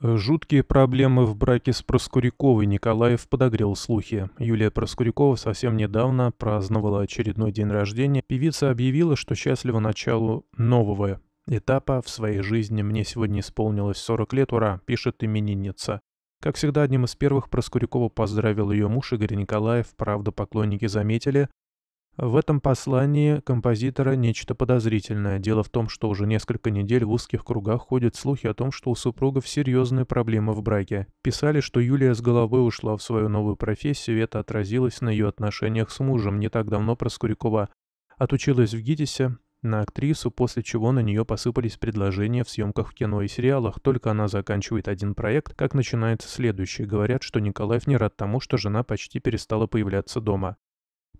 Жуткие проблемы в браке с Проскуряковой Николаев подогрел слухи. Юлия Проскурякова совсем недавно праздновала очередной день рождения. Певица объявила, что счастлива началу нового этапа в своей жизни. «Мне сегодня исполнилось 40 лет, ура!» — пишет именинница. Как всегда, одним из первых Проскурякова поздравил ее муж Игорь Николаев. Правда, поклонники заметили, в этом послании композитора нечто подозрительное. Дело в том, что уже несколько недель в узких кругах ходят слухи о том, что у супругов серьезные проблемы в браке. Писали, что Юлия с головой ушла в свою новую профессию, и это отразилось на ее отношениях с мужем. Не так давно Проскурякова отучилась в ГИТИСе на актрису, после чего на нее посыпались предложения в съемках в кино и сериалах. Только она заканчивает один проект, как начинается следующий. Говорят, что Николаев не рад тому, что жена почти перестала появляться дома.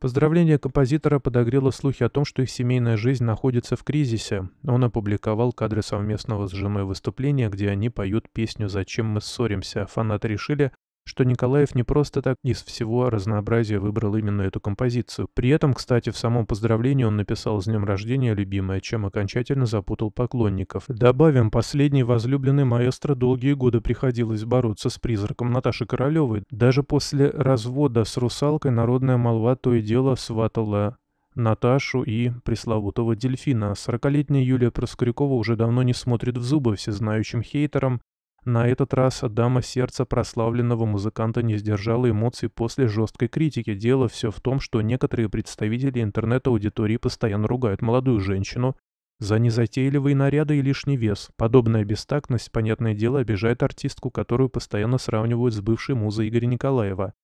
Поздравление композитора подогрело слухи о том, что их семейная жизнь находится в кризисе. Он опубликовал кадры совместного с женой выступления, где они поют песню «Зачем мы ссоримся». Фанаты решили, что Николаев не просто так из всего разнообразия выбрал именно эту композицию. При этом, кстати, в самом поздравлении он написал «С днем рождения, любимая», чем окончательно запутал поклонников. Добавим, последний возлюбленный маэстро долгие годы приходилось бороться с призраком Наташи Королевой. Даже после развода с русалкой народная молва то и дело сватала Наташу и пресловутого дельфина. Сорокалетняя Юлия Проскурякова уже давно не смотрит в зубы всезнающим хейтерам, на этот раз дама сердца прославленного музыканта не сдержала эмоций после жесткой критики. Дело все в том, что некоторые представители интернет-аудитории постоянно ругают молодую женщину за незатейливые наряды и лишний вес. Подобная бестактность, понятное дело, обижает артистку, которую постоянно сравнивают с бывшей музой Игоря Николаева.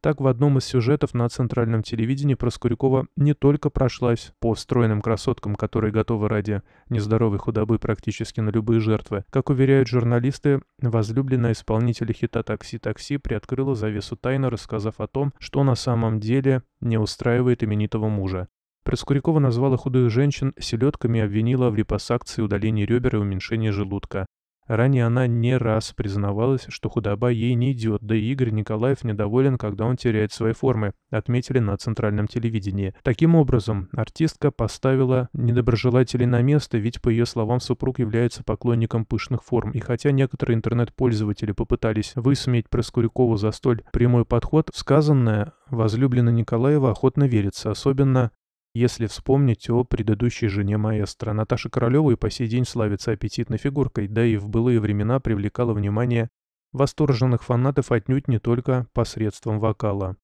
Так, в одном из сюжетов на центральном телевидении Проскурякова не только прошлась по стройным красоткам, которые готовы ради нездоровой худобы практически на любые жертвы. Как уверяют журналисты, возлюбленная исполнителя хита «Такси, такси» приоткрыла завесу тайны, рассказав о том, что на самом деле не устраивает именитого мужа. Проскурякова назвала худых женщин селедками и обвинила в липосакции, удалении ребер и уменьшении желудка. Ранее она не раз признавалась, что худоба ей не идет, да и Игорь Николаев недоволен, когда он теряет свои формы, отметили на центральном телевидении. Таким образом, артистка поставила недоброжелателей на место, ведь, по ее словам, супруг является поклонником пышных форм. И хотя некоторые интернет-пользователи попытались высмеять Проскурякову за столь прямой подход, сказанное возлюбленной Николаева охотно верится, особенно если вспомнить о предыдущей жене маэстро, Наташа Королева и по сей день славится аппетитной фигуркой, да и в былые времена привлекала внимание восторженных фанатов отнюдь не только посредством вокала.